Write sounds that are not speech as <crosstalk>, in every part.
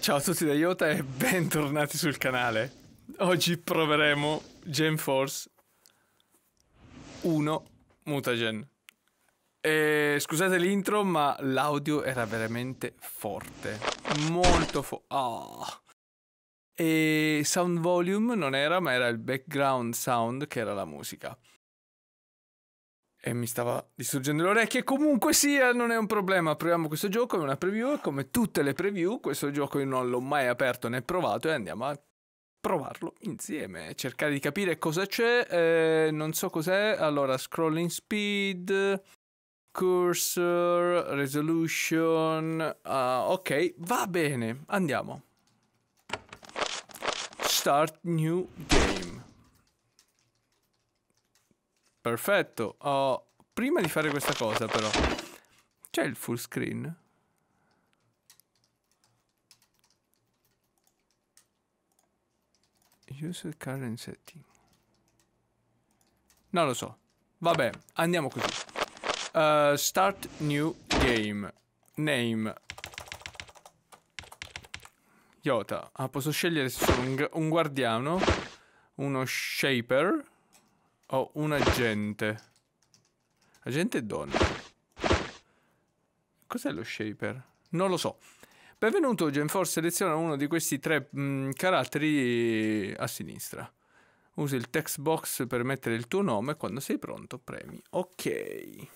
Ciao a tutti da Iota e <laughs> bentornati sul canale. Oggi proveremo Genforce 1 Mutagen. E scusate l'intro, ma l'audio era veramente forte. Molto forte. Oh. Ah. E sound volume non era, ma era il background sound che era la musica e mi stava distruggendo le orecchie. Comunque sia, non è un problema. Proviamo questo gioco. È una preview. E come tutte le preview, questo gioco io non l'ho mai aperto né provato. E andiamo a provarlo insieme. Cercare di capire cosa c'è. Eh, non so cos'è. Allora, scrolling speed, cursor, resolution. Uh, ok, va bene. Andiamo. Start new game. Perfetto. Oh, prima di fare questa cosa però, c'è il full screen? Use current setting. Non lo so. Vabbè, andiamo così. Uh, start new game. Name. Iota. Ah, posso scegliere se un, un guardiano, uno shaper ho un agente. Agente donna. Cos'è lo shaper? Non lo so. Benvenuto, Genforce seleziona uno di questi tre mh, mm, caratteri a sinistra. Usa il text box per mettere il tuo nome quando sei pronto premi. Ok.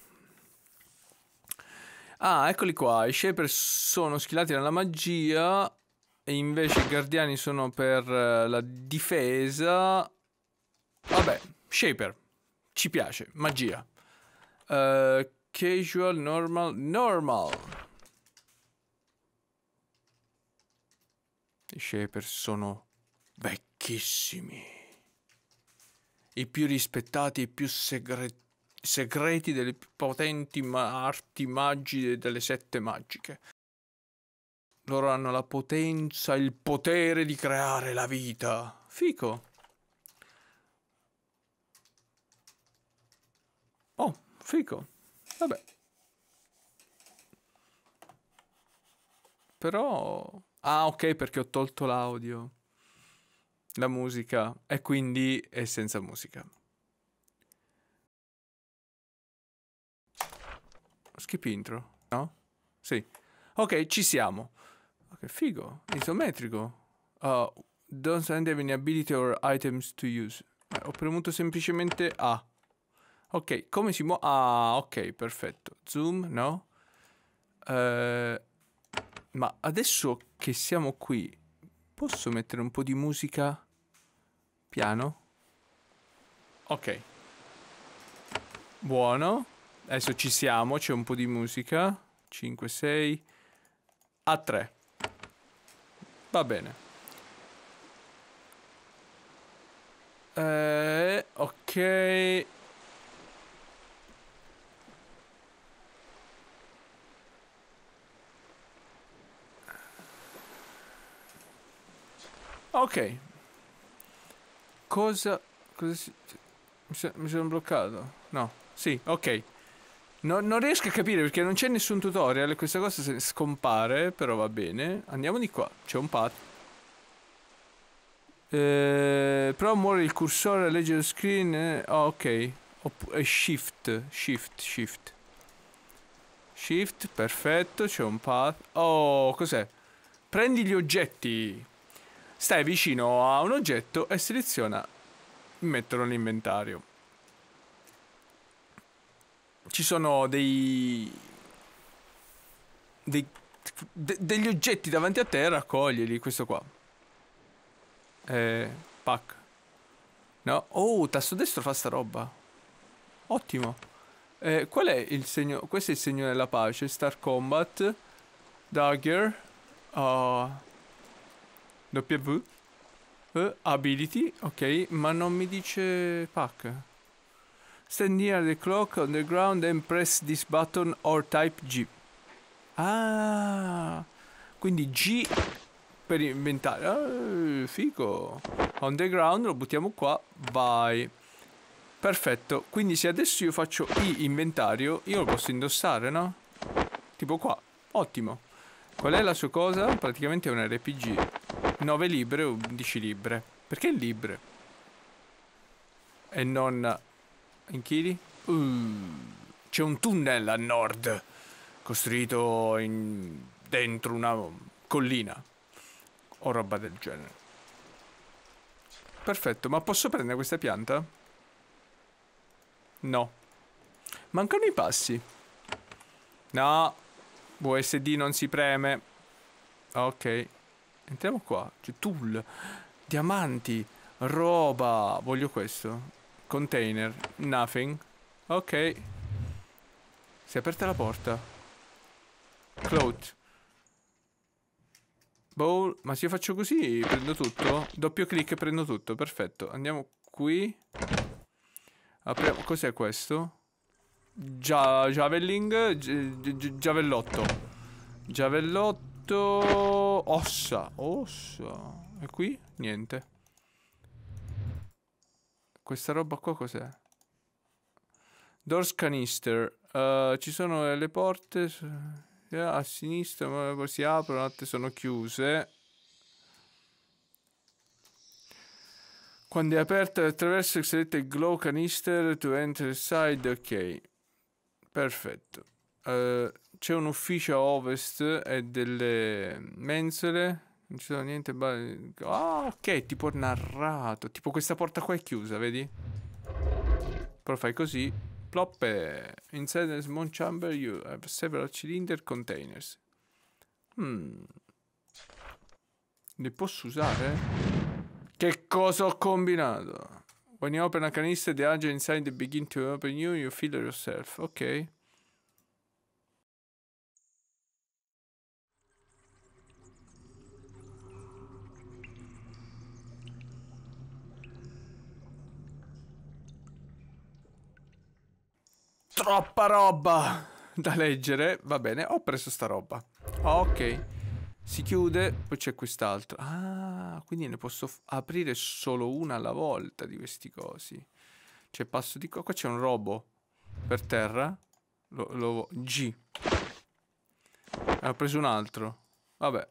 Ah, eccoli qua. I shaper sono schilati nella magia e invece i guardiani sono per eh, la difesa. Vabbè, Shaper, ci piace, magia. Uh, casual, normal, normal. I Shaper sono vecchissimi. I più rispettati, i più segre segreti delle più potenti ma arti magiche delle sette magiche. Loro hanno la potenza, il potere di creare la vita. Fico. Fico. Vabbè. Però... Ah, ok, perché ho tolto l'audio. La musica. E quindi è senza musica. Skip intro, no? Sì. Ok, ci siamo. Ok, figo. Isometrico. Uh, don't send any ability or items to use. Eh, ho premuto semplicemente A. Ok, come si muove? Ah, ok, perfetto. Zoom, no? Uh, ma adesso che siamo qui, posso mettere un po' di musica piano? Ok. Buono. Adesso ci siamo, c'è un po' di musica. 5, 6. A 3. Va bene. Eh, ok. Ah, ok. Cosa... cosa si, cioè, mi, sono, mi, sono bloccato. No. Sì, ok. No, non riesco a capire perché non c'è nessun tutorial. Questa cosa se scompare, però va bene. Andiamo di qua. C'è un path. Eh, però muore il cursore a leggere lo screen. Eh, oh, ok. Opp eh, shift. Shift, shift. Shift, perfetto. C'è un path. Oh, cos'è? Prendi gli oggetti. Stai vicino a un oggetto e seleziona metterlo nell'inventario. Ci sono dei... dei de degli oggetti davanti a te, raccoglili, questo qua. Eh, pack. No? Oh, tasto destro fa sta roba. Ottimo. Eh, qual è il segno? Questo è il segno della pace. Star Combat. Dagger. Uh, W. Uh, ability, ok, ma non mi dice pack. Stand near the clock on the ground and press this button or type G. Ah, quindi G per inventare. Ah, figo. On the ground lo buttiamo qua, vai. Perfetto, quindi se adesso io faccio I inventario, io lo posso indossare, no? Tipo qua, ottimo. Qual è la sua cosa? Praticamente è un RPG. 9 libbre o 11 libbre. Perché libbre? E non... In chili? Uh, c'è un tunnel a nord, costruito in... dentro una collina. O roba del genere. Perfetto, ma posso prendere questa pianta? No. Mancano i passi. No. USD non si preme. Ok. Entriamo qua. C'è cioè, tool, diamanti, roba. Voglio questo. Container, nothing. Ok. Si è aperta la porta. Clout. Bowl. Ma se io faccio così prendo tutto? Doppio clic e prendo tutto. Perfetto. Andiamo qui. Apriamo. Cos'è questo? Gia javelling. Gi gi giavellotto. Giavellotto detto... Ossa, ossa. E qui? Niente. Questa roba qua cos'è? Doors canister. Uh, eh, ci sono le porte eh, a sinistra, ma poi si aprono, altre sono chiuse. Quando è aperta attraverso il selette glow canister to enter side, ok. Perfetto. Uh, c'è un ufficio a ovest e delle mensole. Non ci sono niente. Ah, ok, tipo narrato. Tipo questa porta qua è chiusa, vedi? Però fai così. Ploppe. Inside the small chamber you have several cylinder containers. Hmm. Li posso usare? Che cosa ho combinato? When you open a canister, the agent inside begin to open you, you feel yourself. Ok. troppa roba da leggere. Va bene, ho preso sta roba. Ok. Si chiude, poi c'è quest'altro. Ah, quindi ne posso aprire solo una alla volta di questi cosi. C'è cioè, passo di qua. Qua c'è un robo per terra. Lo, lo G. E eh, ho preso un altro. Vabbè.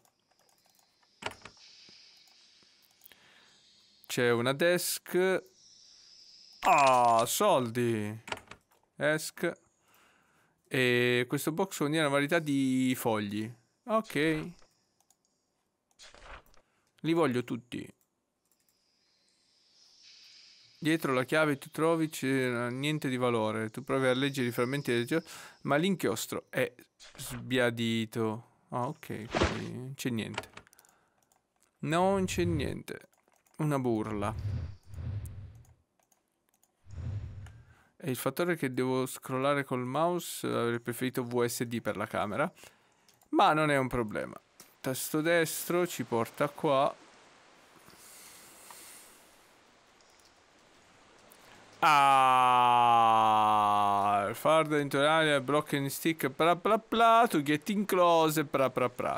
C'è una desk. Ah, soldi. ESC. E questo box contiene una varietà di fogli. Ok. Li voglio tutti. Dietro la chiave tu trovi c'era niente di valore. Tu provi a leggere i frammenti del gioco, ma l'inchiostro è sbiadito. Ah, ok, non c'è niente. Non c'è niente. Una burla. E il fattore che devo scrollare col mouse, avrei preferito VSD per la camera, ma non è un problema. Tasto destro ci porta qua. Ah, farther into an area, block and stick, pra pra pra, to get in close, pra pra pra.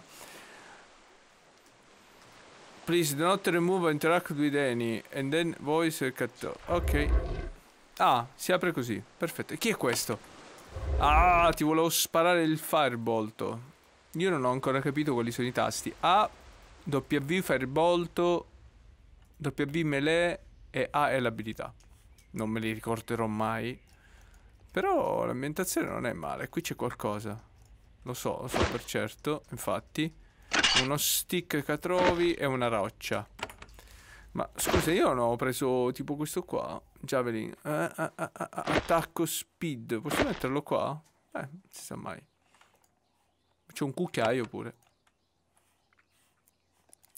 Please do not remove interact with any, and then voice cut. Ok. Ah, si apre così. Perfetto. E chi è questo? Ah, ti volevo sparare il firebolto. Io non ho ancora capito quali sono i tasti. A, W, firebolto, W, melee e A è l'abilità. Non me li ricorderò mai. Però l'ambientazione non è male. Qui c'è qualcosa. Lo so, lo so per certo. Infatti, uno stick che trovi e una roccia. Ma scusa, io non ho preso tipo questo qua. Javelin. Eh, a, eh, a, eh, eh, attacco speed. Posso metterlo qua? Eh, non si sa mai. C'è un cucchiaio pure.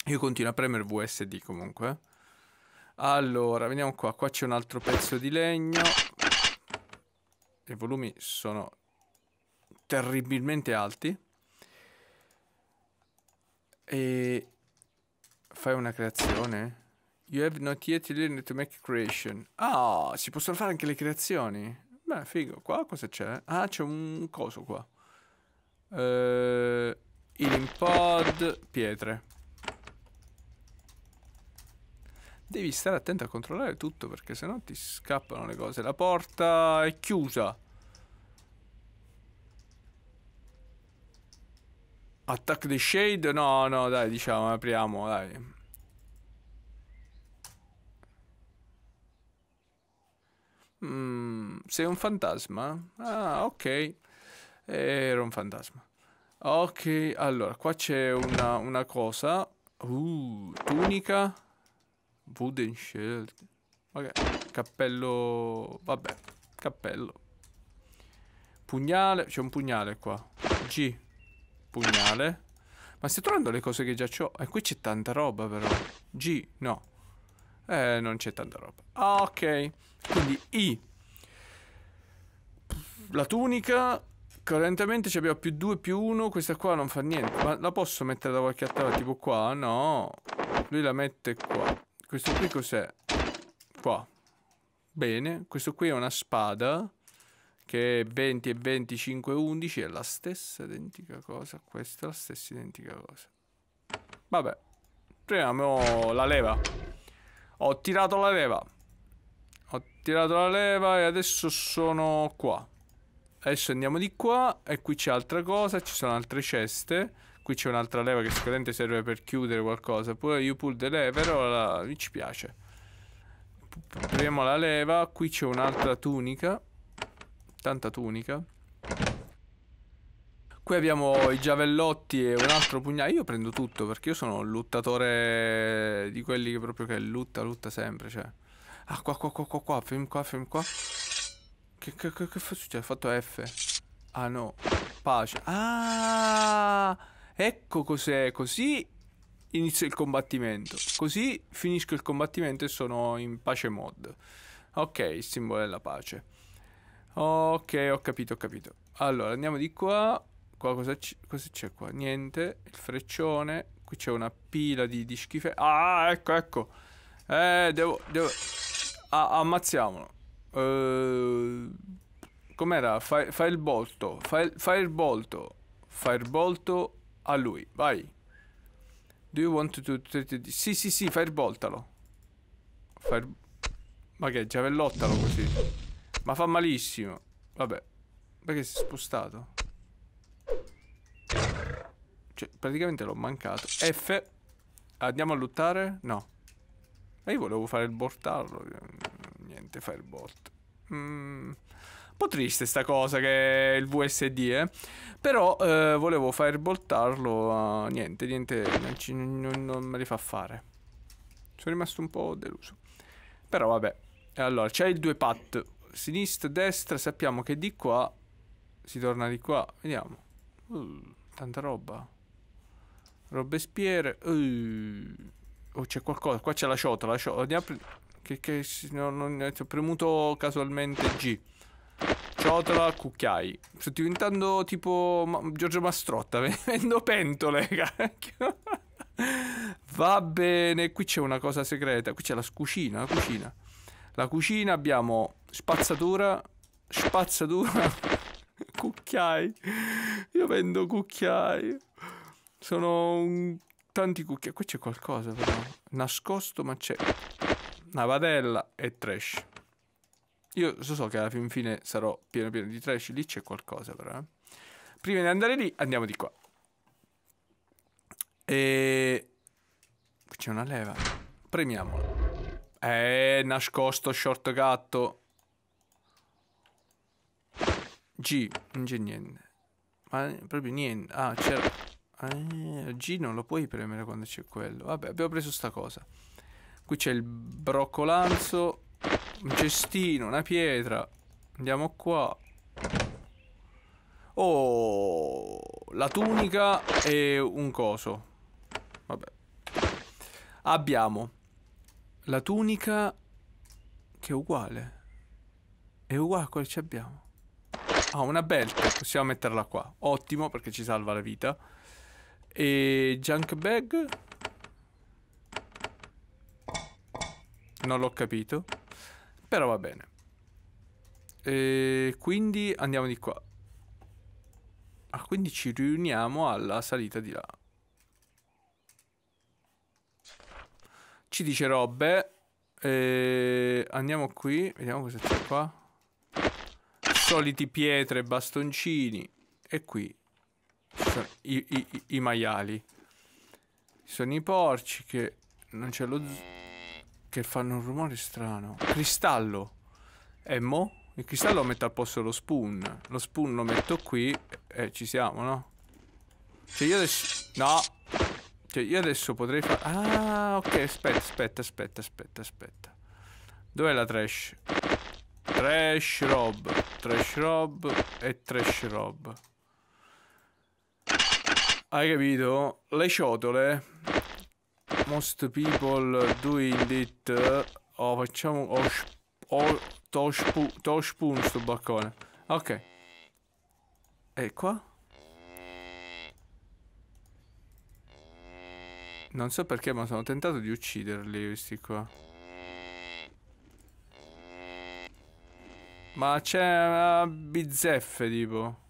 Io continuo a premere VSD comunque. Allora, vediamo qua. Qua c'è un altro pezzo di legno. I volumi sono terribilmente alti. E... Fai una creazione? You have not yet learned to make creation. Ah, oh, si possono fare anche le creazioni. Beh, figo. Qua cosa c'è? Ah, c'è un coso qua. Uh, eh, healing pod, pietre. Devi stare attento a controllare tutto perché sennò ti scappano le cose. La porta è chiusa. Attack the shade? No, no, dai, diciamo, apriamo, dai. Mm, sei un fantasma? Ah, ok. Era un fantasma. Ok, allora, qua c'è una, una, cosa. Uh, tunica. Wooden shield. Ok, cappello... Vabbè, cappello. Pugnale, c'è un pugnale qua. G. Pugnale. Ma stai trovando le cose che già ho? E eh, qui c'è tanta roba però. G, no. Eh, non c'è tanta roba. Ah, ok. Quindi I. La tunica. Correntemente abbiamo più 2 più 1. Questa qua non fa niente. Ma la posso mettere da qualche altra tipo qua? No. Lui la mette qua. Questo qui cos'è? Qua. Bene. Questo qui è una spada. Che è 20 e 25 11. È la stessa identica cosa. Questa è la stessa identica cosa. Vabbè. Prendiamo la leva. Ho tirato la leva. Ho tirato la leva e adesso sono qua. Adesso andiamo di qua e qui c'è altra cosa, ci sono altre ceste. Qui c'è un'altra leva che sicuramente serve per chiudere qualcosa. Pure you pull the lever, ora mi ci piace. Proviamo la leva, qui c'è un'altra tunica. Tanta tunica. Qui abbiamo i giavellotti e un altro pugnale. Io prendo tutto perché io sono un luttatore di quelli che proprio che lutta, lutta sempre. Cioè. Ah, qua, qua, qua, qua, qua, film qua, film qua. Che, che, che, che succede? Ha fatto F. Ah no, pace. Ah, ecco cos'è. Così inizio il combattimento. Così finisco il combattimento e sono in pace mod. Ok, simbolo della pace. Ok, ho capito, ho capito. Allora, andiamo di qua. Qua cosa, c'è qua? Niente. Il freccione. Qui c'è una pila di, di schife. Ah, ecco, ecco. Eh, devo... devo... Ah, ammazziamolo. Uh, com'era? Fai, fai, il bolto. Fai, fai, il bolto. Fai il bolto a lui. Vai. Do you want to... Sì, sì, sì, fai il boltalo. Fai il... Ma che, giavellottalo così. Ma fa malissimo. Vabbè. Perché si è spostato? Cioè, praticamente l'ho mancato. F. Andiamo a lottare? No. Ma io volevo fare il bortarlo. Niente, fare il bort. Mm. Un po' triste sta cosa che è il VSD, eh. Però eh, volevo fireboltarlo. Uh, niente, niente, non, ci, non, non me li fa fare. Sono rimasto un po' deluso. Però vabbè. Allora, c'è il due pat. Sinistra, destra. Sappiamo che di qua si torna di qua. Vediamo. Uh, tanta roba. Robespierre. Uh. Oh, c'è qualcosa. Qua c'è la ciotola. La ciotola. Andiamo che, che no, non, eh, ho premuto casualmente G. Ciotola, cucchiai. Sto diventando tipo ma, Giorgio Mastrotta, <laughs> vendendo pentole, Va bene, qui c'è una cosa segreta. Qui c'è la cucina, la cucina. La cucina abbiamo spazzatura, spazzatura, <laughs> cucchiai. Io vendo cucchiai. Sono un... tanti cucchiai. Qui c'è qualcosa però. Nascosto ma c'è. Navadella e trash. Io so, so che alla fin fine sarò pieno pieno di trash. Lì c'è qualcosa però. Eh. Prima di andare lì andiamo di qua. E... Qui c'è una leva. Premiamola. Eh, nascosto shortcutto. G, non c'è niente. Ma proprio niente. Ah, c'era... Eh, G non lo puoi premere quando c'è quello. Vabbè, abbiamo preso sta cosa. Qui c'è il broccolanzo, un cestino, una pietra. Andiamo qua. Oh, la tunica e un coso. Vabbè. Abbiamo la tunica che è uguale. È uguale a quale ci abbiamo. Ah, una belt. Possiamo metterla qua. Ottimo perché ci salva la vita. E junk bag? Non l'ho capito. Però va bene. E quindi andiamo di qua. Ah, quindi ci riuniamo alla salita di là. Ci dice robe. E andiamo qui. Vediamo cosa c'è qua. Soliti pietre, bastoncini. E qui cioè, I, i, i, maiali. Ci sono i porci che non c'è lo che fanno un rumore strano. Cristallo. E Il cristallo lo metto al posto lo spoon. Lo spoon lo metto qui e ci siamo, no? Cioè io adesso... No! Cioè io adesso potrei fare... Ah, ok, aspetta, aspetta, aspetta, aspetta, aspetta. Dov'è la trash? Trash rob. Trash rob e trash rob. Hai capito? Le ciotole. Most people doing it. Oh, facciamo... Oh, oh, toshpun, sto baccone. Ok. E qua? Non so perché, ma sono tentato di ucciderli, questi qua. Ma c'è una bizzeffe, tipo.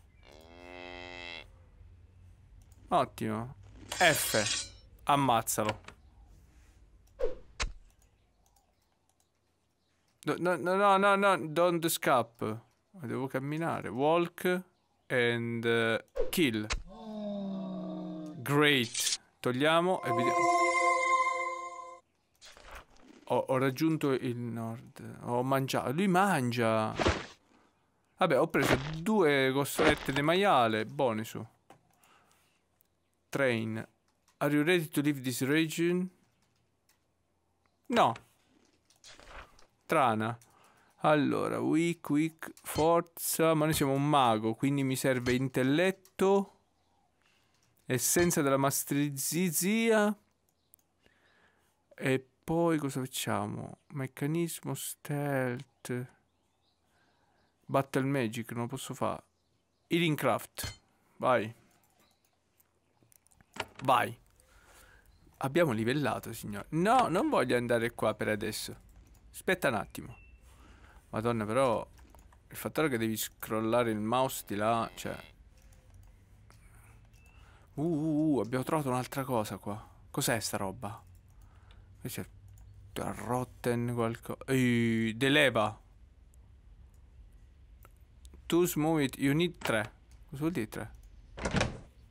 Ottimo. F. Ammazzalo. No, no, no, no, no, don't scap. Devo camminare. Walk and uh, kill. Great. Togliamo e vediamo. Ho, ho raggiunto il nord. Ho mangiato. Lui mangia. Vabbè, ho preso due costolette di maiale. Buoni su. Train. Are you ready to leave this region? No. Trana. Allora, weak, weak, forza. Ma noi siamo un mago, quindi mi serve intelletto. Essenza della mastrizia. E poi cosa facciamo? Meccanismo, stealth. Battle magic, non lo posso fare. Healing craft. Vai. Vai. Abbiamo livellato, signore. No, non voglio andare qua per adesso. Aspetta un attimo. Madonna, però... Il fatto è che devi scrollare il mouse di là, cioè... Uh, uh, uh abbiamo trovato un'altra cosa qua. Cos'è sta roba? Invece... c'è... Rotten qualcosa... Uh, deleva. To smooth it, you need 3. Cosa vuol dire 3?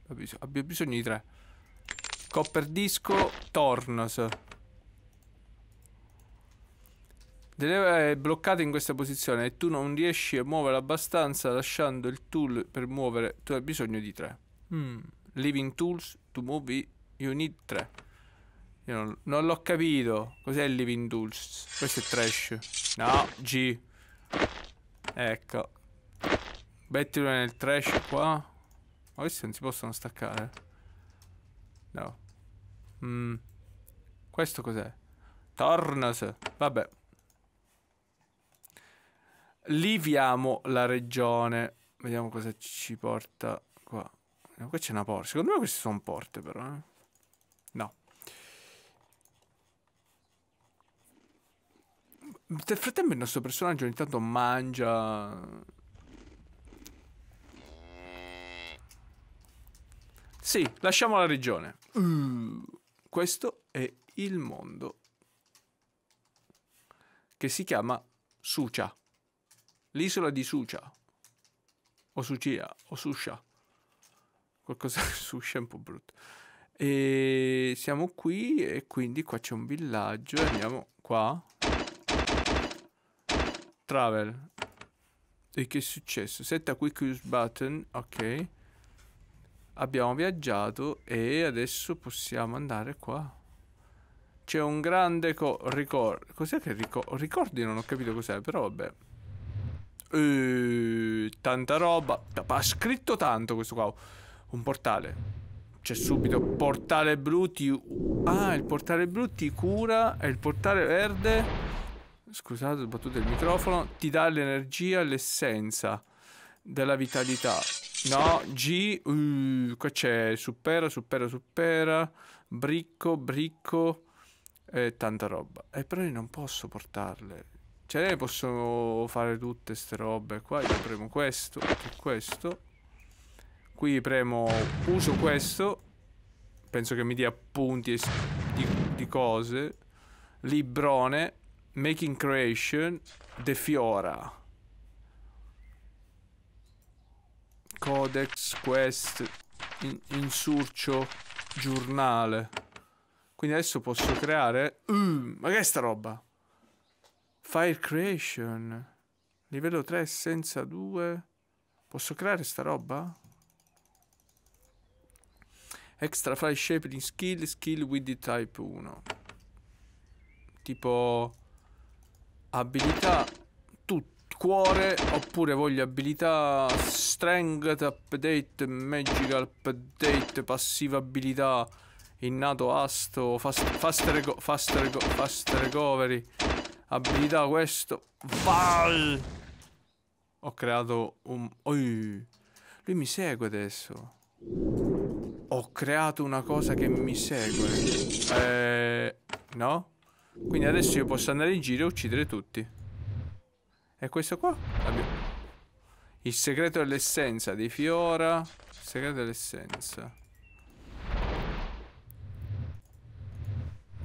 Abbiamo bisogno di 3. Copper Disco Tornos. Deve essere bloccato in questa posizione e tu non riesci a muovere abbastanza lasciando il tool per muovere. Tu hai bisogno di 3. Mm. Living Tools, to move, you need 3. Io non, non l'ho capito. Cos'è il Living Tools? Questo è trash. No, G. Ecco. Mettilo nel trash qua. Ma questi non si possono staccare. No. Mm. Questo cos'è? Tornas. Vabbè. Liviamo la regione. Vediamo cosa ci porta qua. Qua c'è una porta. Secondo me queste sono porte però. Eh? No. Nel frattempo il nostro personaggio ogni tanto mangia Sì, lasciamo la regione. questo è il mondo che si chiama Sucia. L'isola di Sucia. O Sucia, o Susha. Qualcosa di Susha è un po' brutto. E siamo qui e quindi qua c'è un villaggio. Andiamo qua. Travel. E che è successo? Setta quick use button. Ok abbiamo viaggiato e adesso possiamo andare qua. C'è un grande ricordo. Cos'è che ricordo? Ricordi non ho capito cos'è, però vabbè. E eh, tanta roba. Ha scritto tanto questo qua. Un portale. C'è subito portale blu ti... Ah, il portale blu ti cura e il portale verde... Scusate, ho battuto il microfono. Ti dà l'energia, l'essenza della vitalità. No, G. Uh, qua c'è supera, supera, supera. Bricco, bricco. E tanta roba. E eh, però io non posso portarle. Cioè, ne posso fare tutte queste robe. Qua io premo questo e questo. Qui premo, uso questo. Penso che mi dia punti di, di cose. Librone. Making Creation. De Fiora. codex, quest, in, insurcio, giornale. Quindi adesso posso creare... Uh, ma che è sta roba? Fire creation. Livello 3 senza 2. Posso creare sta roba? Extra file shaping skill, skill with the type 1. Tipo... Abilità cuore oppure voglio abilità strength update magical update passiva abilità innato asto fast, fast, rego, fast, rego, fast recovery abilità questo Val! ho creato un Oi. lui mi segue adesso ho creato una cosa che mi segue eh, no? quindi adesso io posso andare in giro e uccidere tutti e questo qua? Il segreto dell'essenza di Fiora. Il segreto dell'essenza.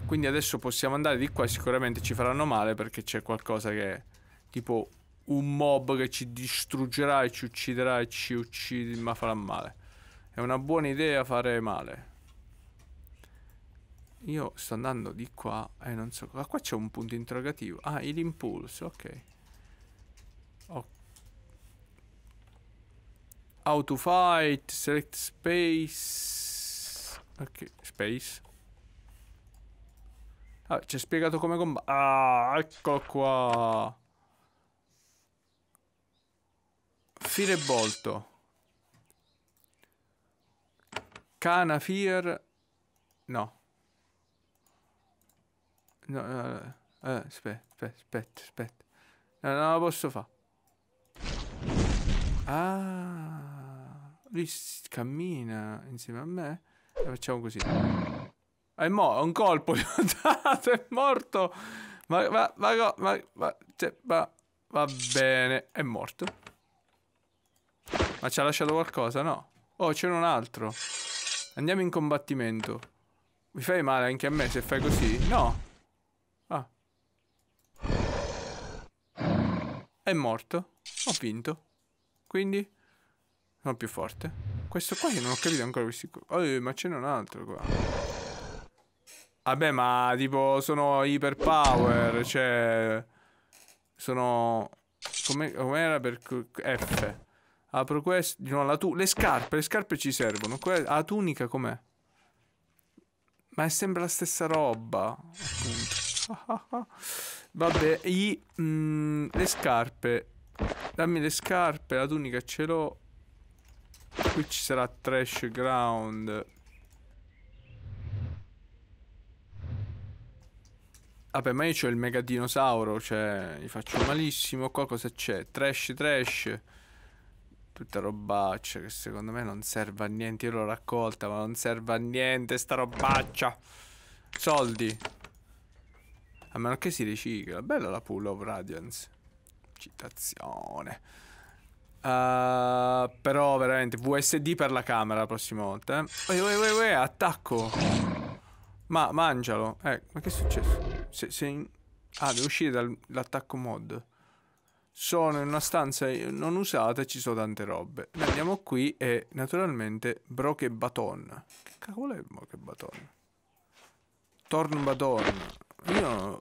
Quindi adesso possiamo andare di qua. Sicuramente ci faranno male perché c'è qualcosa che tipo un mob che ci distruggerà e ci ucciderà e ci uccide, ma farà male. È una buona idea fare male. Io sto andando di qua e non so... Ah, qua c'è un punto interrogativo. Ah, l'impulso, ok. Oh. How to fight, select space. Ok, space. Ah, ci ha spiegato come combattere. Ah, ecco qua. Fire volto. Cana Fear. No. No, no, no. Eh, aspetta, aspetta, aspetta. No, non lo posso fare. Ah, lui cammina insieme a me. E facciamo così. È morto, un colpo gli ho dato, è morto. Ma, ma, ma, ma, ma, cioè, ma va bene, è morto. Ma ci ha lasciato qualcosa, no? Oh, c'è un altro. Andiamo in combattimento. Mi fai male anche a me se fai così? No. Ah. È morto. Ho vinto. Quindi? sono più forte. Questo qua io non ho capito ancora questi... Oh, eh, ma ce n'è un altro qua. Vabbè, ma tipo sono iper power, cioè... Sono... Come, come era per F? Apro questo... No, la tu... Le scarpe, le scarpe ci servono. Que la tunica com'è? Ma è sempre la stessa roba. Appunto. <laughs> Vabbè, i, mm, le scarpe Dammi le scarpe, la tunica ce l'ho. Qui ci sarà trash ground. Vabbè, ma io c'ho il mega dinosauro, cioè, gli faccio malissimo. Qua cosa c'è? Trash, trash. Tutta robaccia che secondo me non serve a niente. Io l'ho raccolta, ma non serve a niente sta robaccia. Soldi. A meno che si ricicla. Bella la pull of radiance. Citazione. Uh, eh, però veramente VSD per la camera la prossima volta. Eh. Uè, uè, uè, uè, attacco. Ma mangialo. Eh, ma che è successo? Se, se in... Ah, devo uscire dall'attacco mod. Sono in una stanza eh, non usata e ci sono tante robe. andiamo qui e naturalmente Broke Baton. Che cavolo è Broke Baton? Torn Baton. Io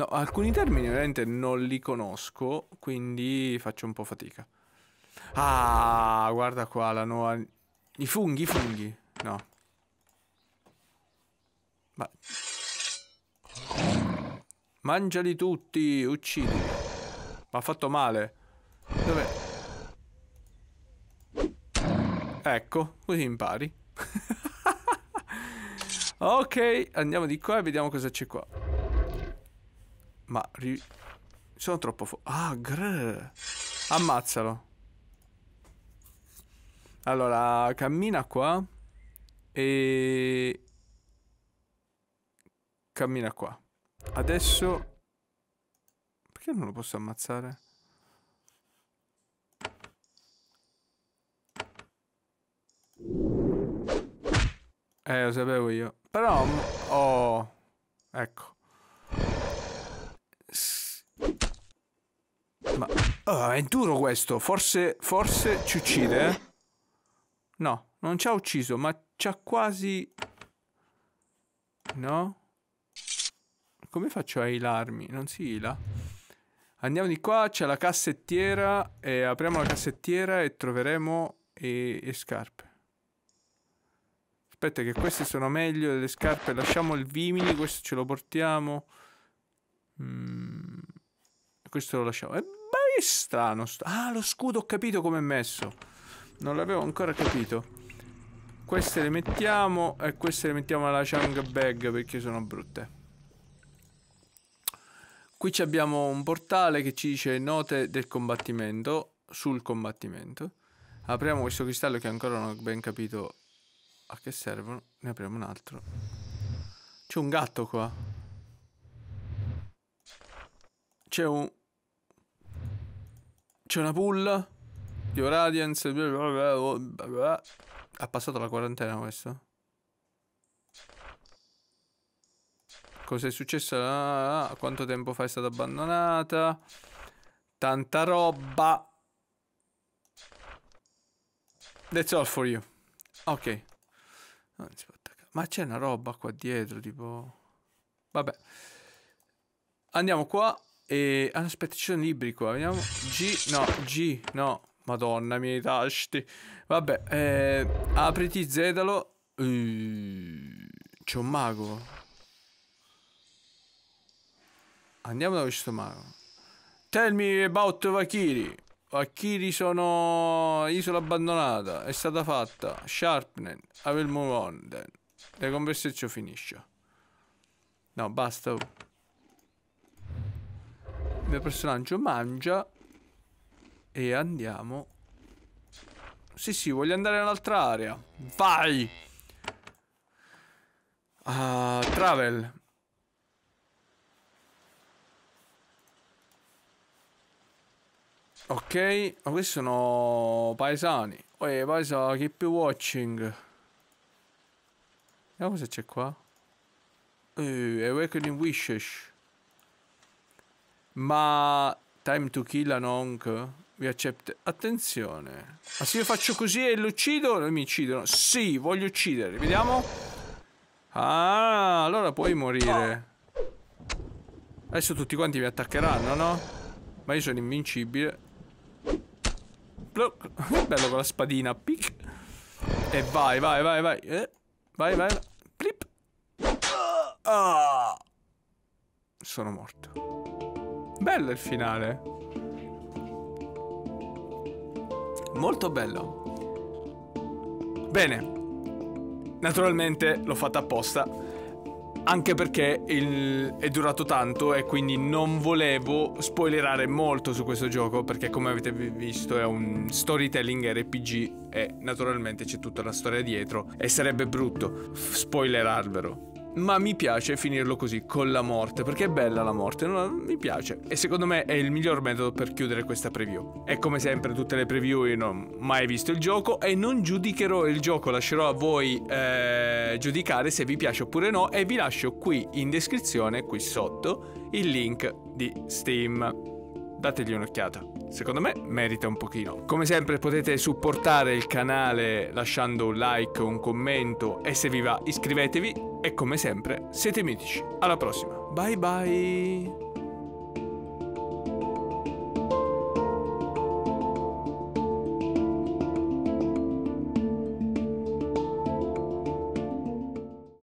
No, alcuni termini ovviamente non li conosco, quindi faccio un po' fatica. Ah, guarda qua la nuova... I funghi, i funghi. No. Ma... Mangiali tutti, uccidi. Ma ha fatto male. Dov'è? Ecco, così impari. <laughs> ok, andiamo di qua e vediamo cosa c'è qua. Ma ri... sono troppo forte. Ah, grrr. Ammazzalo. Allora, cammina qua. E... Cammina qua. Adesso... Perché non lo posso ammazzare? Eh, lo sapevo io. Però... Oh... Ecco. Ma... Oh, è duro questo. Forse... Forse ci uccide, eh? No, non ci ha ucciso, ma ci ha quasi... No? Come faccio a ilarmi? Non si ila. Andiamo di qua, c'è la cassettiera. E apriamo la cassettiera e troveremo... E, e scarpe. Aspetta che queste sono meglio delle scarpe. Lasciamo il vimini, questo ce lo portiamo. Mm. questo lo lasciamo. Eh, ma è strano. ah, lo scudo ho capito come è messo. Non l'avevo ancora capito. Queste le mettiamo e queste le mettiamo alla Chang Bag perché sono brutte. Qui abbiamo un portale che ci dice note del combattimento, sul combattimento. Apriamo questo cristallo che ancora non ho ben capito a che servono. Ne apriamo un altro. C'è un gatto qua. C'è un... C'è una pull. di Radiance. Ha passato la quarantena questo. Cosa è successo? Ah, ah, ah, quanto tempo fa è stata abbandonata? Tanta roba. That's all for you. Ok. Ma c'è una roba qua dietro, tipo... Vabbè. Andiamo qua. E... aspetta, ci sono libri qua, vediamo. G, no, G, no. Madonna, mi tasti. Vabbè, eh, apriti Zedalo. C'è un mago. Andiamo da questo mago. Tell me about Vakiri. Vakiri sono isola abbandonata. È stata fatta. Sharpnen. I will move on then. Le conversazioni finisce. No, basta mio personaggio mangia e andiamo. Sì, sì, voglio andare in un'altra area. Vai! Uh, travel. Ok, ma questi sono paesani. Oye, paesa, keep watching. Vediamo cosa c'è qua. Uh, awakening wishes. Ma Time to Kill a Nonk vi accetta. Attenzione. Ma se io faccio così e lo uccido, mi uccidono. Sì, voglio uccidere. Vediamo. Ah, allora puoi morire. Adesso tutti quanti mi attaccheranno, no? Ma io sono invincibile. <laughs> Bello con la spadina. Pic. E vai, vai, vai, vai. Eh, vai, vai. Clip. Ah. Sono morto. Bello il finale. Molto bello. Bene. Naturalmente l'ho fatta apposta. Anche perché il... è durato tanto e quindi non volevo spoilerare molto su questo gioco perché come avete visto è un storytelling RPG e naturalmente c'è tutta la storia dietro e sarebbe brutto spoilerarvelo ma mi piace finirlo così, con la morte, perché è bella la morte, no, mi piace. E secondo me è il miglior metodo per chiudere questa preview. E come sempre tutte le preview io non ho mai visto il gioco e non giudicherò il gioco, lascerò a voi eh, giudicare se vi piace oppure no e vi lascio qui in descrizione, qui sotto, il link di Steam dategli un'occhiata. Secondo me merita un pochino. Come sempre potete supportare il canale lasciando un like, un commento e se vi va iscrivetevi e come sempre siete mitici. Alla prossima. Bye bye.